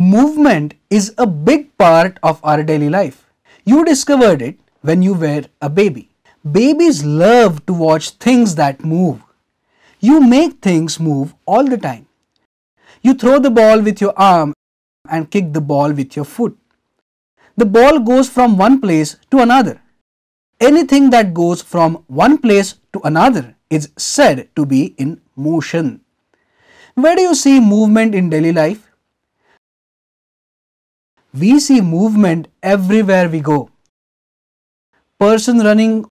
movement is a big part of our daily life. You discovered it when you were a baby. Babies love to watch things that move. You make things move all the time. You throw the ball with your arm and kick the ball with your foot. The ball goes from one place to another. Anything that goes from one place to another is said to be in motion. Where do you see movement in daily life? We see movement everywhere we go. Person running,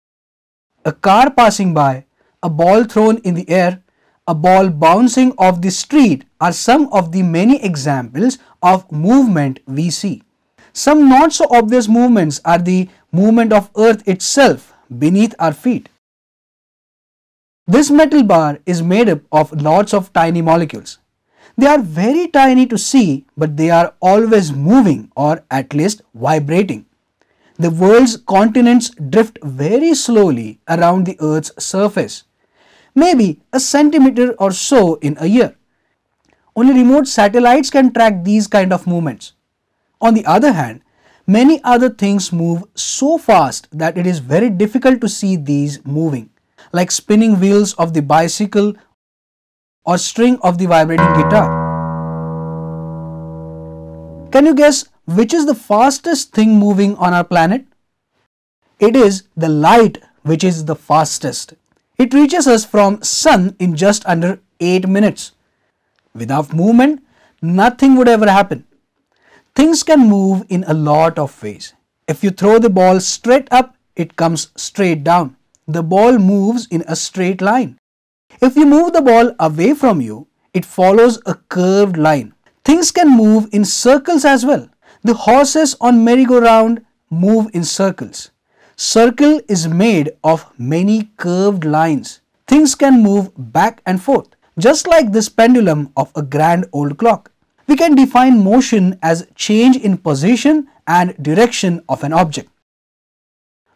a car passing by, a ball thrown in the air, a ball bouncing off the street are some of the many examples of movement we see. Some not so obvious movements are the movement of earth itself beneath our feet. This metal bar is made up of lots of tiny molecules. They are very tiny to see, but they are always moving or at least vibrating. The world's continents drift very slowly around the Earth's surface, maybe a centimeter or so in a year. Only remote satellites can track these kind of movements. On the other hand, many other things move so fast that it is very difficult to see these moving, like spinning wheels of the bicycle or string of the vibrating guitar. Can you guess which is the fastest thing moving on our planet? It is the light which is the fastest. It reaches us from sun in just under 8 minutes. Without movement, nothing would ever happen. Things can move in a lot of ways. If you throw the ball straight up, it comes straight down. The ball moves in a straight line. If you move the ball away from you, it follows a curved line. Things can move in circles as well. The horses on merry-go-round move in circles. Circle is made of many curved lines. Things can move back and forth, just like this pendulum of a grand old clock. We can define motion as change in position and direction of an object.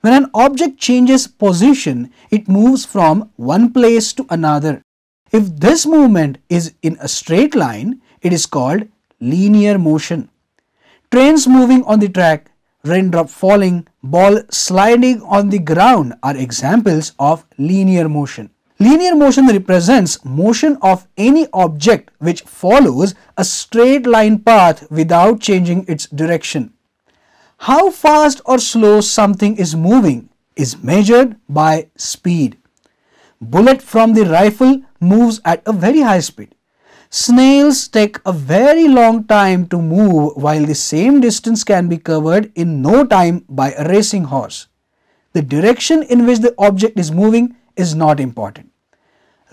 When an object changes position, it moves from one place to another. If this movement is in a straight line, it is called linear motion. Trains moving on the track, raindrop falling, ball sliding on the ground are examples of linear motion. Linear motion represents motion of any object which follows a straight line path without changing its direction how fast or slow something is moving is measured by speed. Bullet from the rifle moves at a very high speed. Snails take a very long time to move while the same distance can be covered in no time by a racing horse. The direction in which the object is moving is not important.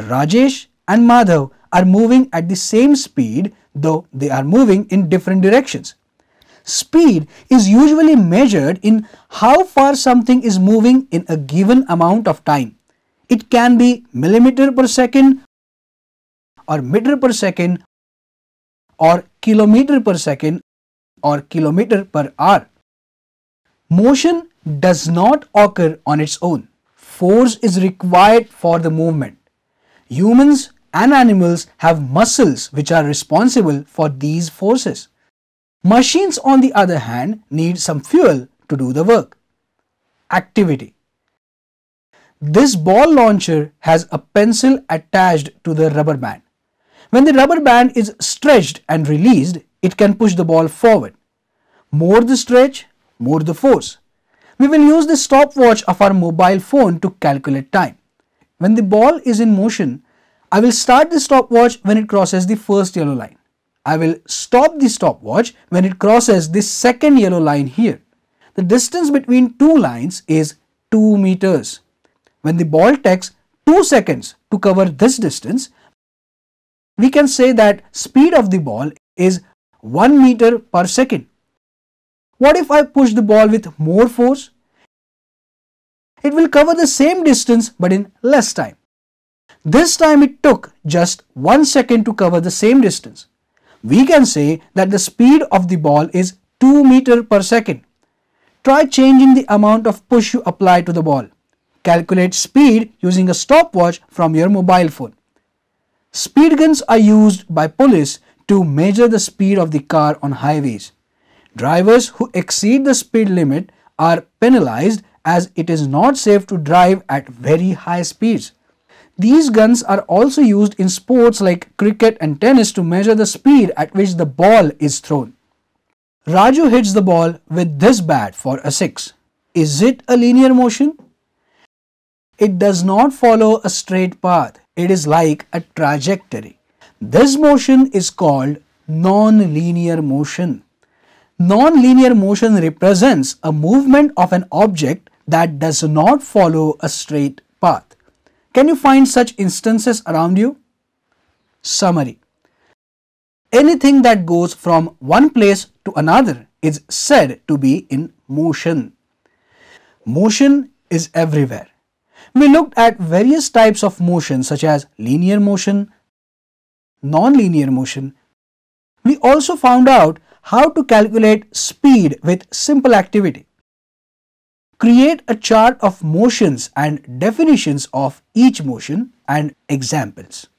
Rajesh and Madhav are moving at the same speed though they are moving in different directions. Speed is usually measured in how far something is moving in a given amount of time. It can be millimeter per second or meter per second or kilometer per second or kilometer per hour. Motion does not occur on its own. Force is required for the movement. Humans and animals have muscles which are responsible for these forces. Machines on the other hand need some fuel to do the work. Activity This ball launcher has a pencil attached to the rubber band. When the rubber band is stretched and released, it can push the ball forward. More the stretch, more the force. We will use the stopwatch of our mobile phone to calculate time. When the ball is in motion, I will start the stopwatch when it crosses the first yellow line. I will stop the stopwatch when it crosses this second yellow line here. The distance between two lines is 2 meters. When the ball takes 2 seconds to cover this distance, we can say that speed of the ball is 1 meter per second. What if I push the ball with more force? It will cover the same distance but in less time. This time it took just 1 second to cover the same distance we can say that the speed of the ball is 2 meter per second. Try changing the amount of push you apply to the ball. Calculate speed using a stopwatch from your mobile phone. Speed guns are used by police to measure the speed of the car on highways. Drivers who exceed the speed limit are penalized as it is not safe to drive at very high speeds. These guns are also used in sports like cricket and tennis to measure the speed at which the ball is thrown. Raju hits the ball with this bat for a 6. Is it a linear motion? It does not follow a straight path. It is like a trajectory. This motion is called non-linear motion. Non-linear motion represents a movement of an object that does not follow a straight can you find such instances around you? Summary Anything that goes from one place to another is said to be in motion. Motion is everywhere. We looked at various types of motion such as linear motion, non-linear motion. We also found out how to calculate speed with simple activity create a chart of motions and definitions of each motion and examples.